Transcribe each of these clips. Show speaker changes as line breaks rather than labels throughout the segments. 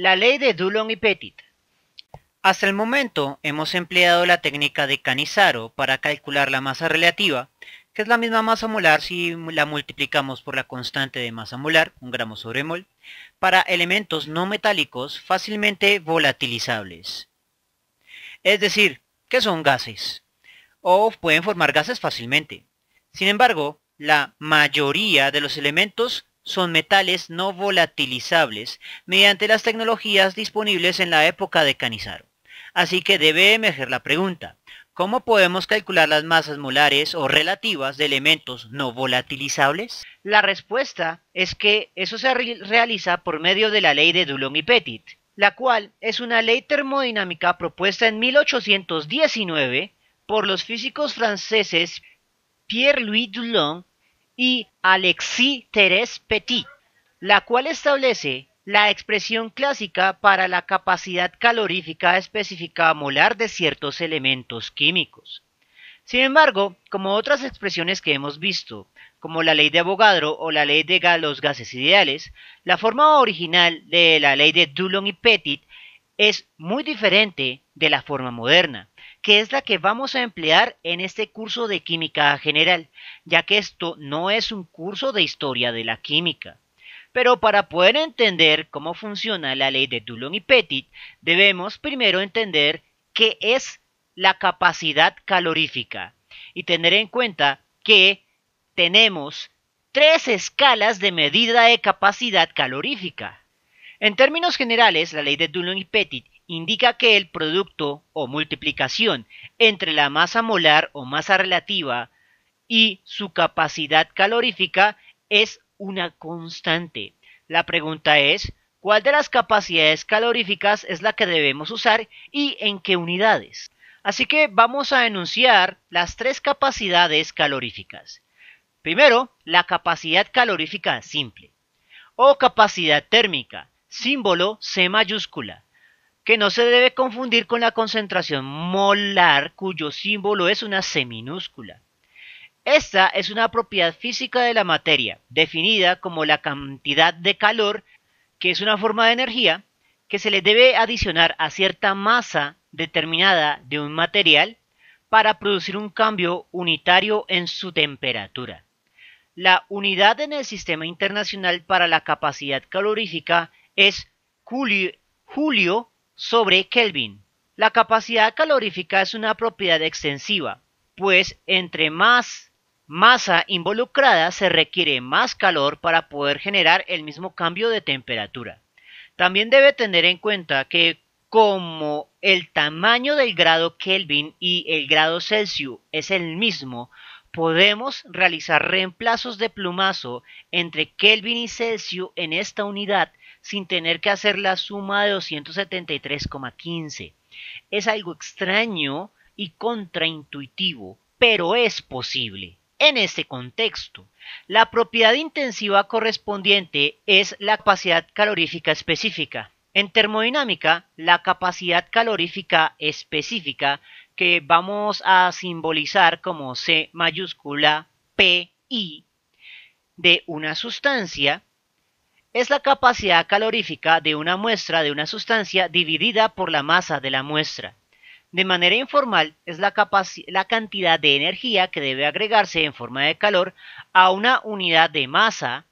La ley de Dulon y Petit. Hasta el momento hemos empleado la técnica de Canizaro para calcular la masa relativa, que es la misma masa molar si la multiplicamos por la constante de masa molar, un gramo sobre mol, para elementos no metálicos fácilmente volatilizables. Es decir, que son gases, o pueden formar gases fácilmente. Sin embargo, la mayoría de los elementos son metales no volatilizables mediante las tecnologías disponibles en la época de Canizaro. Así que debe emerger la pregunta, ¿cómo podemos calcular las masas molares o relativas de elementos no volatilizables? La respuesta es que eso se realiza por medio de la ley de Dulong y Petit, la cual es una ley termodinámica propuesta en 1819 por los físicos franceses Pierre-Louis Dulong y Alexis Thérèse Petit, la cual establece la expresión clásica para la capacidad calorífica específica molar de ciertos elementos químicos. Sin embargo, como otras expresiones que hemos visto, como la ley de Avogadro o la ley de los gases ideales, la forma original de la ley de Dulong y Petit es muy diferente de la forma moderna, que es la que vamos a emplear en este curso de química general, ya que esto no es un curso de historia de la química. Pero para poder entender cómo funciona la ley de Dulong y Petit, debemos primero entender qué es la capacidad calorífica y tener en cuenta que tenemos tres escalas de medida de capacidad calorífica. En términos generales, la ley de Dulong y Petit indica que el producto o multiplicación entre la masa molar o masa relativa y su capacidad calorífica es una constante. La pregunta es, ¿cuál de las capacidades caloríficas es la que debemos usar y en qué unidades? Así que vamos a enunciar las tres capacidades caloríficas. Primero, la capacidad calorífica simple o capacidad térmica, símbolo C mayúscula que no se debe confundir con la concentración molar cuyo símbolo es una C minúscula. Esta es una propiedad física de la materia, definida como la cantidad de calor, que es una forma de energía, que se le debe adicionar a cierta masa determinada de un material para producir un cambio unitario en su temperatura. La unidad en el Sistema Internacional para la Capacidad Calorífica es julio sobre Kelvin. La capacidad calorífica es una propiedad extensiva, pues entre más masa involucrada se requiere más calor para poder generar el mismo cambio de temperatura. También debe tener en cuenta que como el tamaño del grado Kelvin y el grado Celsius es el mismo, podemos realizar reemplazos de plumazo entre Kelvin y Celsius en esta unidad sin tener que hacer la suma de 273,15. Es algo extraño y contraintuitivo, pero es posible. En este contexto, la propiedad intensiva correspondiente es la capacidad calorífica específica. En termodinámica, la capacidad calorífica específica que vamos a simbolizar como C mayúscula PI de una sustancia es la capacidad calorífica de una muestra de una sustancia dividida por la masa de la muestra. De manera informal, es la, cantidad de energía que debe agregarse en forma de calor a una unidad de masa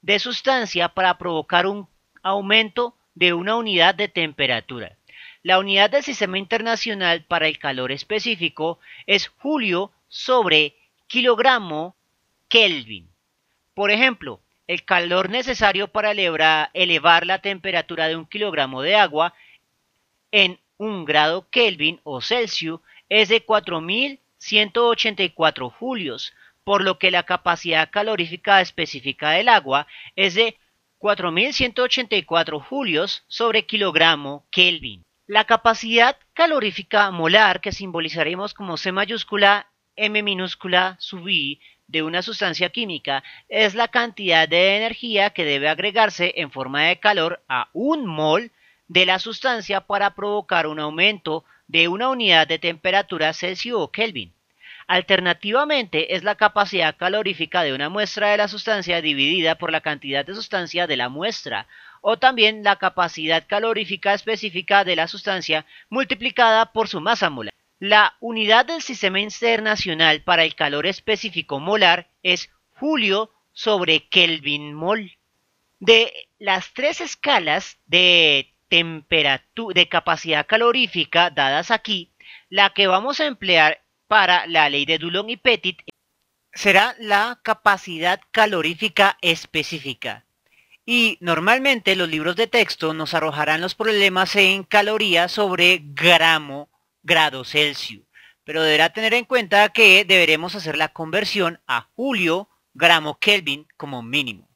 de sustancia para provocar un aumento de una unidad de temperatura. La unidad del Sistema Internacional para el Calor específico es julio sobre kilogramo Kelvin. Por ejemplo, el calor necesario para elevar la temperatura de un kilogramo de agua en un grado Kelvin o Celsius es de 4.184 julios, por lo que la capacidad calorífica específica del agua es de 4.184 julios sobre kilogramo Kelvin. La capacidad calorífica molar que simbolizaremos como C mayúscula M minúscula sub I de una sustancia química es la cantidad de energía que debe agregarse en forma de calor a un mol de la sustancia para provocar un aumento de una unidad de temperatura Celsius o Kelvin. Alternativamente, es la capacidad calorífica de una muestra de la sustancia dividida por la cantidad de sustancia de la muestra, o también la capacidad calorífica específica de la sustancia multiplicada por su masa molar. La unidad del Sistema Internacional para el Calor Específico Molar es Julio sobre Kelvin Mol. De las tres escalas de, de capacidad calorífica dadas aquí, la que vamos a emplear para la ley de Dulong y Petit será la capacidad calorífica específica. Y normalmente los libros de texto nos arrojarán los problemas en calorías sobre gramo grados Celsius, pero deberá tener en cuenta que deberemos hacer la conversión a julio gramo Kelvin como mínimo.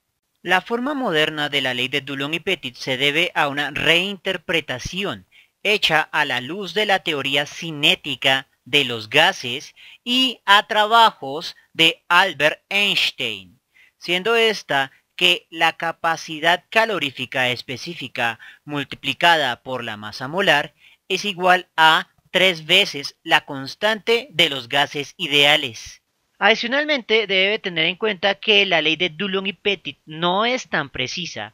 La forma moderna de la ley de Dulong y Petit se debe a una reinterpretación hecha a la luz de la teoría cinética de los gases y a trabajos de Albert Einstein, siendo esta que la capacidad calorífica específica multiplicada por la masa molar es igual a tres veces la constante de los gases ideales. Adicionalmente, debe tener en cuenta que la ley de Dulong y Petit no es tan precisa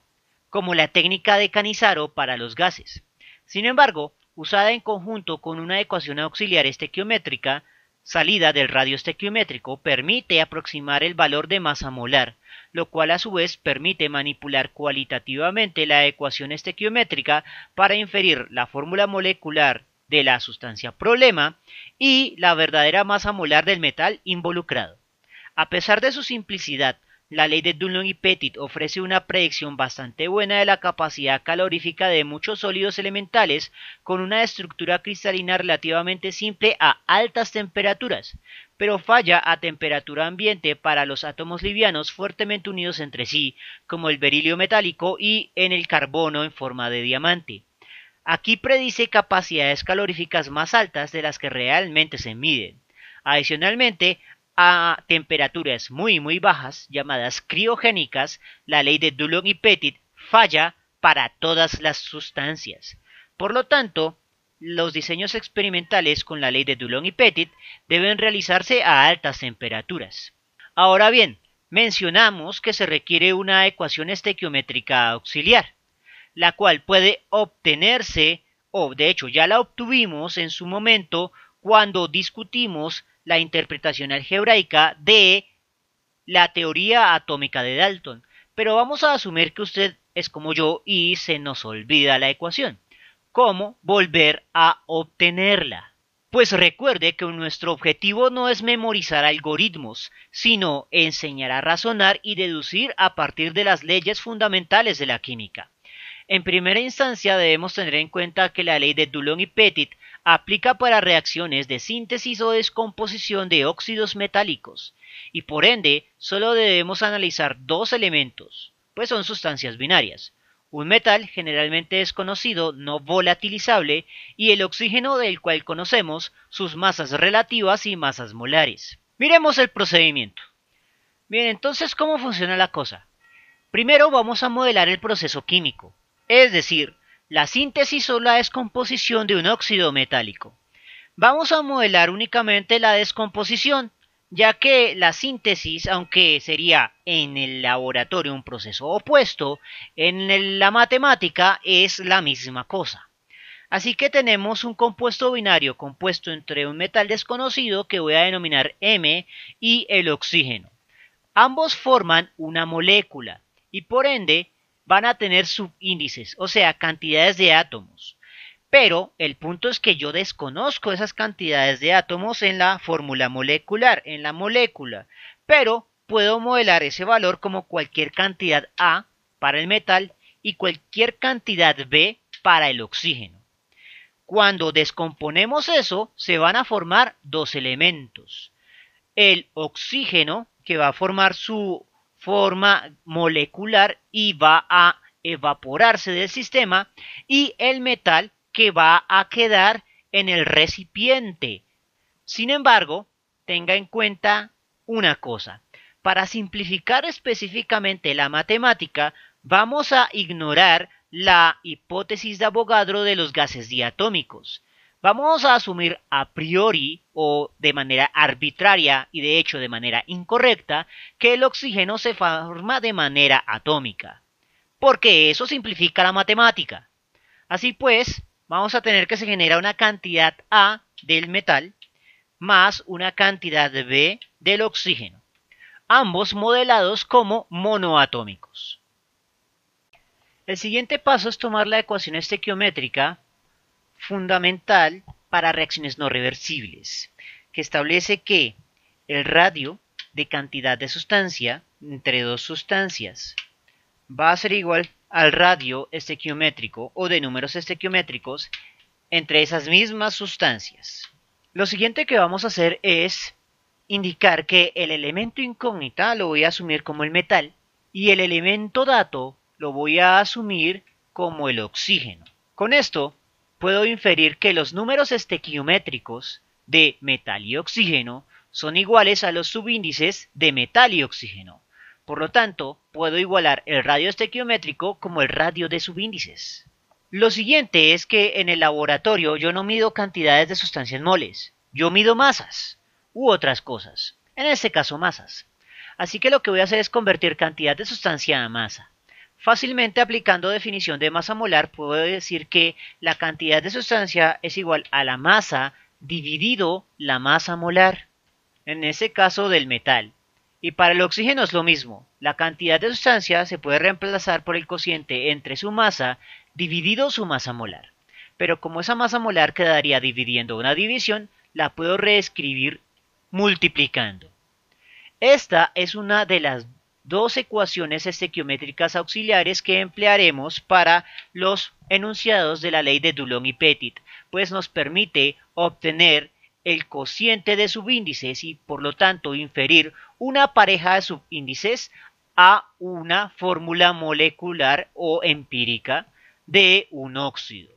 como la técnica de Canizaro para los gases. Sin embargo, usada en conjunto con una ecuación auxiliar estequiométrica, salida del radio estequiométrico, permite aproximar el valor de masa molar, lo cual a su vez permite manipular cualitativamente la ecuación estequiométrica para inferir la fórmula molecular de la sustancia problema y la verdadera masa molar del metal involucrado. A pesar de su simplicidad, la ley de Dunlong y Petit ofrece una predicción bastante buena de la capacidad calorífica de muchos sólidos elementales con una estructura cristalina relativamente simple a altas temperaturas, pero falla a temperatura ambiente para los átomos livianos fuertemente unidos entre sí, como el berilio metálico y en el carbono en forma de diamante. Aquí predice capacidades caloríficas más altas de las que realmente se miden. Adicionalmente, a temperaturas muy muy bajas, llamadas criogénicas, la ley de Dulong y Petit falla para todas las sustancias. Por lo tanto, los diseños experimentales con la ley de Dulong y Petit deben realizarse a altas temperaturas. Ahora bien, mencionamos que se requiere una ecuación estequiométrica auxiliar la cual puede obtenerse, o de hecho ya la obtuvimos en su momento cuando discutimos la interpretación algebraica de la teoría atómica de Dalton. Pero vamos a asumir que usted es como yo y se nos olvida la ecuación. ¿Cómo volver a obtenerla? Pues recuerde que nuestro objetivo no es memorizar algoritmos, sino enseñar a razonar y deducir a partir de las leyes fundamentales de la química. En primera instancia debemos tener en cuenta que la ley de Dulong y Petit aplica para reacciones de síntesis o descomposición de óxidos metálicos, y por ende solo debemos analizar dos elementos, pues son sustancias binarias, un metal generalmente desconocido, no volatilizable, y el oxígeno del cual conocemos sus masas relativas y masas molares. Miremos el procedimiento. Bien, entonces, ¿cómo funciona la cosa? Primero vamos a modelar el proceso químico. Es decir, la síntesis o la descomposición de un óxido metálico. Vamos a modelar únicamente la descomposición, ya que la síntesis, aunque sería en el laboratorio un proceso opuesto, en la matemática es la misma cosa. Así que tenemos un compuesto binario compuesto entre un metal desconocido que voy a denominar M y el oxígeno. Ambos forman una molécula y por ende van a tener subíndices, o sea, cantidades de átomos. Pero el punto es que yo desconozco esas cantidades de átomos en la fórmula molecular, en la molécula, pero puedo modelar ese valor como cualquier cantidad A para el metal y cualquier cantidad B para el oxígeno. Cuando descomponemos eso, se van a formar dos elementos. El oxígeno, que va a formar su forma molecular y va a evaporarse del sistema y el metal que va a quedar en el recipiente. Sin embargo, tenga en cuenta una cosa. Para simplificar específicamente la matemática, vamos a ignorar la hipótesis de Avogadro de los gases diatómicos. Vamos a asumir a priori o de manera arbitraria y de hecho de manera incorrecta que el oxígeno se forma de manera atómica, porque eso simplifica la matemática. Así pues, vamos a tener que se genera una cantidad A del metal más una cantidad B del oxígeno, ambos modelados como monoatómicos. El siguiente paso es tomar la ecuación estequiométrica fundamental para reacciones no reversibles, que establece que el radio de cantidad de sustancia entre dos sustancias va a ser igual al radio estequiométrico o de números estequiométricos entre esas mismas sustancias. Lo siguiente que vamos a hacer es indicar que el elemento incógnita lo voy a asumir como el metal y el elemento dato lo voy a asumir como el oxígeno. Con esto puedo inferir que los números estequiométricos de metal y oxígeno son iguales a los subíndices de metal y oxígeno. Por lo tanto, puedo igualar el radio estequiométrico como el radio de subíndices. Lo siguiente es que en el laboratorio yo no mido cantidades de sustancias moles, yo mido masas u otras cosas, en este caso masas. Así que lo que voy a hacer es convertir cantidad de sustancia a masa. Fácilmente aplicando definición de masa molar puedo decir que la cantidad de sustancia es igual a la masa dividido la masa molar, en ese caso del metal. Y para el oxígeno es lo mismo, la cantidad de sustancia se puede reemplazar por el cociente entre su masa dividido su masa molar. Pero como esa masa molar quedaría dividiendo una división, la puedo reescribir multiplicando. Esta es una de las dos ecuaciones estequiométricas auxiliares que emplearemos para los enunciados de la ley de Dulong y Petit, pues nos permite obtener el cociente de subíndices y por lo tanto inferir una pareja de subíndices a una fórmula molecular o empírica de un óxido.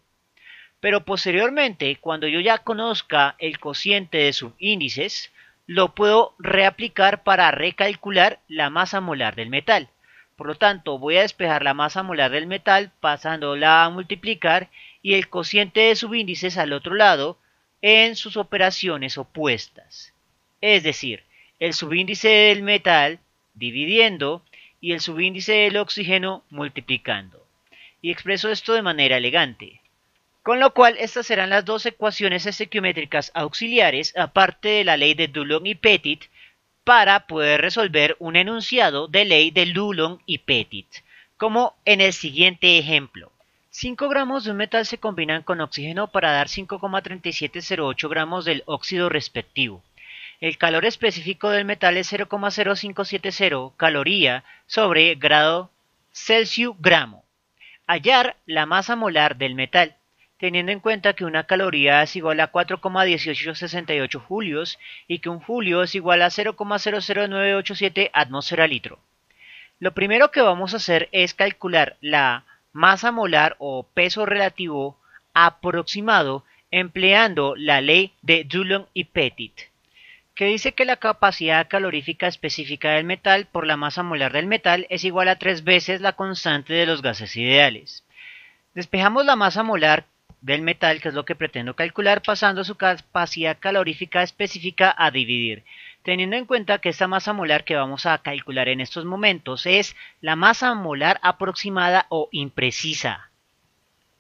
Pero posteriormente, cuando yo ya conozca el cociente de subíndices, lo puedo reaplicar para recalcular la masa molar del metal. Por lo tanto, voy a despejar la masa molar del metal pasándola a multiplicar y el cociente de subíndices al otro lado en sus operaciones opuestas. Es decir, el subíndice del metal dividiendo y el subíndice del oxígeno multiplicando. Y expreso esto de manera elegante. Con lo cual, estas serán las dos ecuaciones estequiométricas auxiliares, aparte de la ley de Dulong y Petit, para poder resolver un enunciado de ley de Dulong y Petit, como en el siguiente ejemplo. 5 gramos de un metal se combinan con oxígeno para dar 5,3708 gramos del óxido respectivo. El calor específico del metal es 0,0570 caloría sobre grado Celsius gramo. Hallar la masa molar del metal teniendo en cuenta que una caloría es igual a 4,1868 julios y que un julio es igual a 0,00987 atmósfera litro. Lo primero que vamos a hacer es calcular la masa molar o peso relativo aproximado empleando la ley de Dulong y Petit, que dice que la capacidad calorífica específica del metal por la masa molar del metal es igual a tres veces la constante de los gases ideales. Despejamos la masa molar del metal, que es lo que pretendo calcular, pasando su capacidad calorífica específica a dividir, teniendo en cuenta que esta masa molar que vamos a calcular en estos momentos es la masa molar aproximada o imprecisa.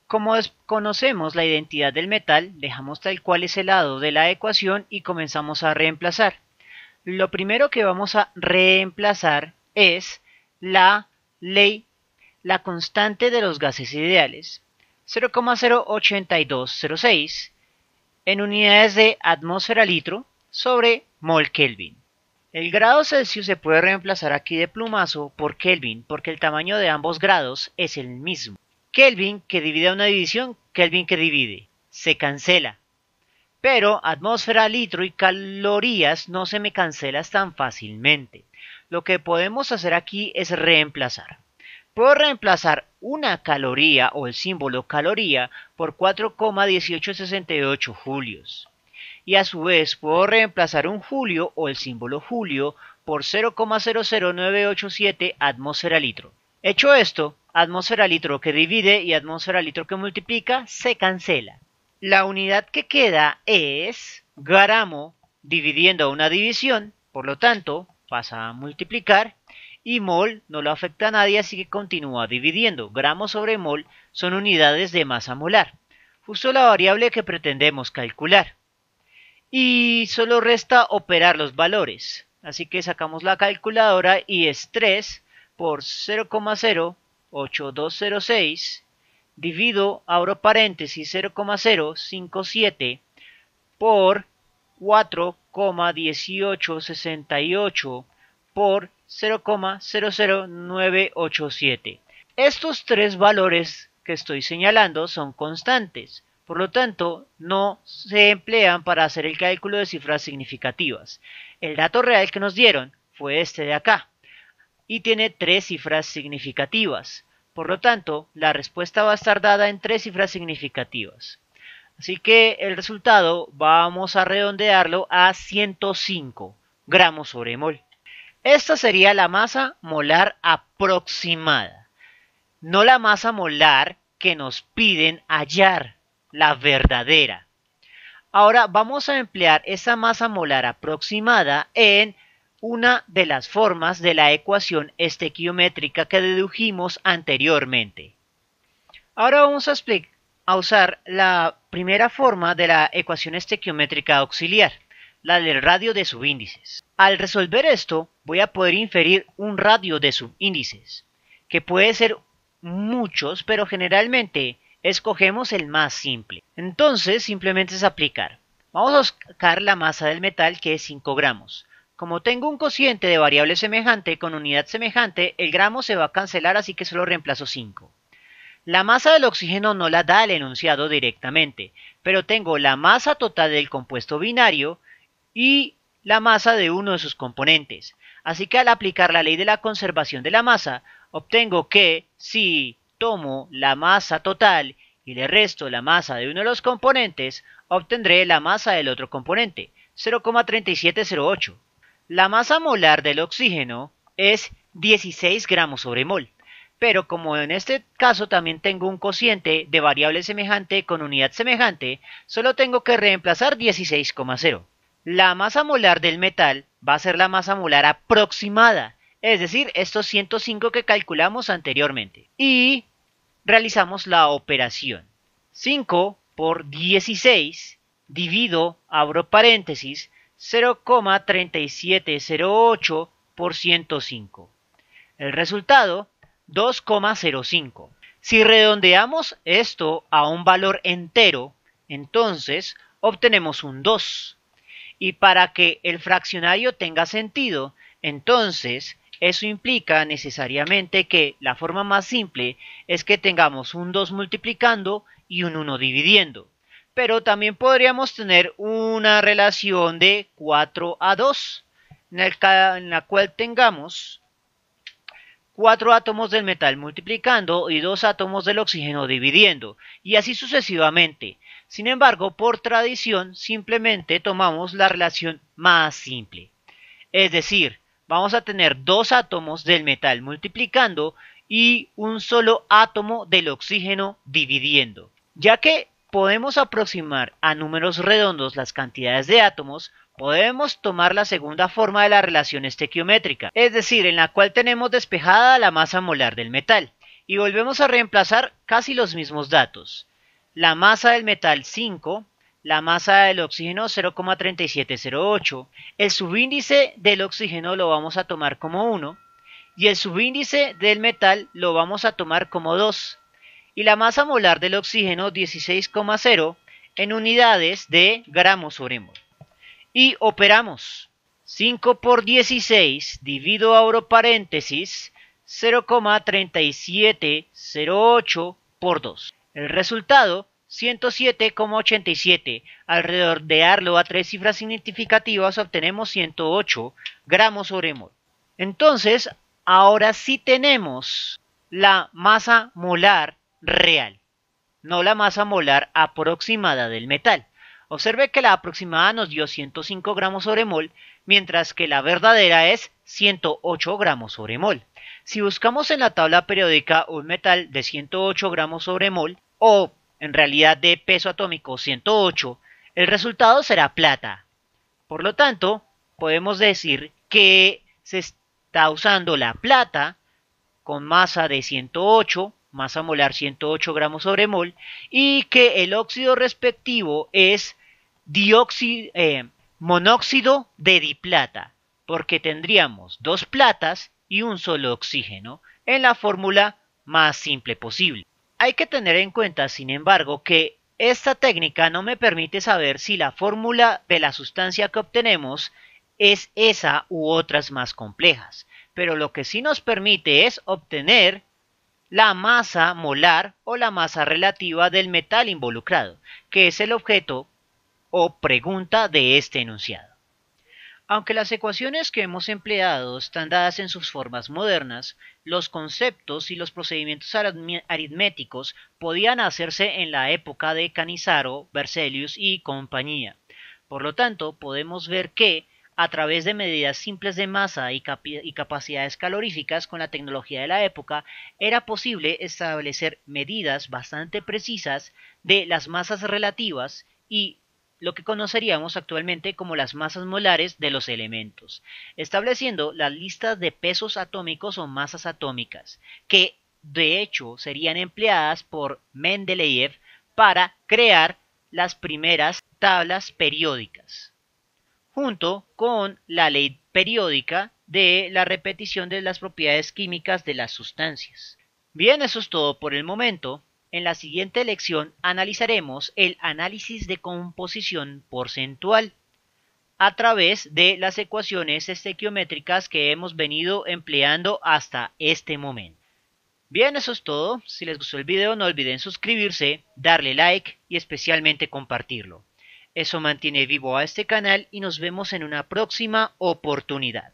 Como conocemos la identidad del metal, dejamos tal cual es el lado de la ecuación y comenzamos a reemplazar. Lo primero que vamos a reemplazar es la ley, la constante de los gases ideales. 0,08206 en unidades de atmósfera litro sobre mol Kelvin. El grado Celsius se puede reemplazar aquí de plumazo por Kelvin porque el tamaño de ambos grados es el mismo. Kelvin que divide una división, Kelvin que divide, se cancela. Pero atmósfera, litro y calorías no se me cancelan tan fácilmente. Lo que podemos hacer aquí es reemplazar. Puedo reemplazar una caloría o el símbolo caloría por 4,1868 julios. Y a su vez puedo reemplazar un julio o el símbolo julio por 0,00987 atmósfera litro. Hecho esto, atmósfera litro que divide y atmósfera litro que multiplica se cancela. La unidad que queda es gramo dividiendo una división, por lo tanto, pasa a multiplicar y mol no lo afecta a nadie así que continúa dividiendo. Gramos sobre mol son unidades de masa molar, justo la variable que pretendemos calcular. Y solo resta operar los valores, así que sacamos la calculadora y es 3 por 0,08206 divido, abro paréntesis, 0,057 por 4,1868 por 0,00987. Estos tres valores que estoy señalando son constantes, por lo tanto, no se emplean para hacer el cálculo de cifras significativas. El dato real que nos dieron fue este de acá, y tiene tres cifras significativas. Por lo tanto, la respuesta va a estar dada en tres cifras significativas. Así que el resultado vamos a redondearlo a 105 gramos sobre mol. Esta sería la masa molar aproximada, no la masa molar que nos piden hallar, la verdadera. Ahora vamos a emplear esa masa molar aproximada en una de las formas de la ecuación estequiométrica que dedujimos anteriormente. Ahora vamos a, a usar la primera forma de la ecuación estequiométrica auxiliar la del radio de subíndices. Al resolver esto, voy a poder inferir un radio de subíndices, que puede ser muchos, pero generalmente escogemos el más simple. Entonces, simplemente es aplicar. Vamos a buscar la masa del metal, que es 5 gramos. Como tengo un cociente de variable semejante con unidad semejante, el gramo se va a cancelar, así que solo reemplazo 5. La masa del oxígeno no la da el enunciado directamente, pero tengo la masa total del compuesto binario y la masa de uno de sus componentes. Así que al aplicar la ley de la conservación de la masa, obtengo que si tomo la masa total y le resto la masa de uno de los componentes, obtendré la masa del otro componente, 0,3708. La masa molar del oxígeno es 16 gramos sobre mol, pero como en este caso también tengo un cociente de variable semejante con unidad semejante, solo tengo que reemplazar 16,0 la masa molar del metal va a ser la masa molar aproximada, es decir, estos 105 que calculamos anteriormente. Y realizamos la operación. 5 por 16 divido, abro paréntesis, 0,3708 por 105. El resultado, 2,05. Si redondeamos esto a un valor entero, entonces obtenemos un 2. Y para que el fraccionario tenga sentido, entonces eso implica necesariamente que la forma más simple es que tengamos un 2 multiplicando y un 1 dividiendo. Pero también podríamos tener una relación de 4 a 2, en, la cual tengamos 4 átomos del metal multiplicando y 2 átomos del oxígeno dividiendo, y así sucesivamente. Sin embargo, por tradición simplemente tomamos la relación más simple. Es decir, vamos a tener dos átomos del metal multiplicando y un solo átomo del oxígeno dividiendo. Ya que podemos aproximar a números redondos las cantidades de átomos, podemos tomar la segunda forma de la relación estequiométrica, es decir, en la cual tenemos despejada la masa molar del metal, y volvemos a reemplazar casi los mismos datos la masa del metal 5, la masa del oxígeno 0,3708, el subíndice del oxígeno lo vamos a tomar como 1 y el subíndice del metal lo vamos a tomar como 2 y la masa molar del oxígeno 16,0 en unidades de gramos sobre mol. Y operamos 5 por 16, divido abro paréntesis, 0,3708 por 2. El resultado, 107,87. Al redondearlo a tres cifras significativas obtenemos 108 gramos sobre mol. Entonces, ahora sí tenemos la masa molar real, no la masa molar aproximada del metal. Observe que la aproximada nos dio 105 gramos sobre mol, mientras que la verdadera es 108 gramos sobre mol. Si buscamos en la tabla periódica un metal de 108 gramos sobre mol, o en realidad de peso atómico 108, el resultado será plata. Por lo tanto, podemos decir que se está usando la plata con masa de 108, masa molar 108 gramos sobre mol, y que el óxido respectivo es eh, monóxido de diplata porque tendríamos dos platas y un solo oxígeno en la fórmula más simple posible. Hay que tener en cuenta, sin embargo, que esta técnica no me permite saber si la fórmula de la sustancia que obtenemos es esa u otras más complejas, pero lo que sí nos permite es obtener la masa molar o la masa relativa del metal involucrado, que es el objeto o pregunta de este enunciado. Aunque las ecuaciones que hemos empleado están dadas en sus formas modernas, los conceptos y los procedimientos aritméticos podían hacerse en la época de Canizaro, Berzelius y compañía. Por lo tanto, podemos ver que, a través de medidas simples de masa y, y capacidades caloríficas con la tecnología de la época, era posible establecer medidas bastante precisas de las masas relativas y lo que conoceríamos actualmente como las masas molares de los elementos, estableciendo las listas de pesos atómicos o masas atómicas, que de hecho serían empleadas por Mendeleev para crear las primeras tablas periódicas, junto con la ley periódica de la repetición de las propiedades químicas de las sustancias. Bien, eso es todo por el momento. En la siguiente lección analizaremos el análisis de composición porcentual a través de las ecuaciones estequiométricas que hemos venido empleando hasta este momento. Bien, eso es todo. Si les gustó el video no olviden suscribirse, darle like y especialmente compartirlo. Eso mantiene vivo a este canal y nos vemos en una próxima oportunidad.